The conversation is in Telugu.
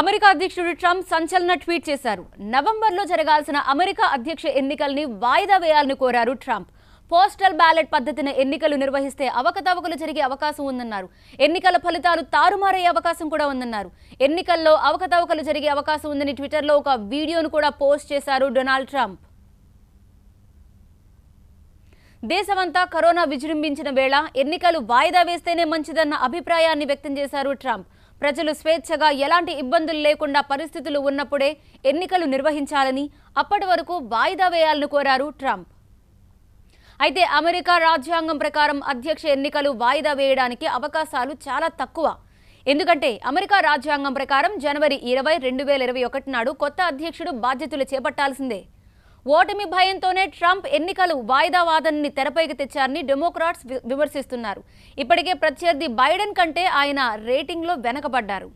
అమెరికా అధ్యక్షుడు ట్రంప్ సంచలన ట్వీట్ చేశారు నవంబర్లో జరగాల్సిన అమెరికా అధ్యక్ష ఎన్నికల్ని వాయిదా వేయాలని కోరారు ట్రంప్ పోస్టల్ బ్యాలెట్ పద్ధతిని ఎన్నికలు నిర్వహిస్తే అవకతవకలు జరిగే అవకాశం ఉందన్నారు ఎన్నికల ఫలితాలు తారుమారయ్యే అవకాశం కూడా ఉందన్నారు ఎన్నికల్లో అవకతవకలు జరిగే అవకాశం ఉందని ట్విట్టర్లో ఒక వీడియోను కూడా పోస్ట్ చేశారు డొనాల్డ్ ట్రంప్ దేశమంతా కరోనా విజృంభించిన వేళ ఎన్నికలు వాయిదా వేస్తేనే మంచిదన్న అభిప్రాయాన్ని వ్యక్తం చేశారు ట్రంప్ ప్రజలు స్వేచ్ఛగా ఎలాంటి ఇబ్బందులు లేకుండా పరిస్థితులు ఉన్నప్పుడే ఎన్నికలు నిర్వహించాలని అప్పటి వరకు వాయిదా వేయాలని కోరారు ట్రంప్ అయితే అమెరికా రాజ్యాంగం ప్రకారం అధ్యక్ష ఎన్నికలు వాయిదా వేయడానికి అవకాశాలు చాలా తక్కువ ఎందుకంటే అమెరికా రాజ్యాంగం ప్రకారం జనవరి ఇరవై రెండు వేల ఇరవై ఒకటి నాడు కొత్త అధ్యక్షుడు బాధ్యతలు చేపట్టాల్సిందే ఓటమి భయంతోనే ట్రంప్ ఎన్నికలు వాయిదా వాదనని తెరపైకి తెచ్చారని డెమోక్రాట్స్ విమర్శిస్తున్నారు ఇప్పటికే ప్రత్యర్థి బైడెన్ కంటే ఆయన రేటింగ్లో వెనకబడ్డారు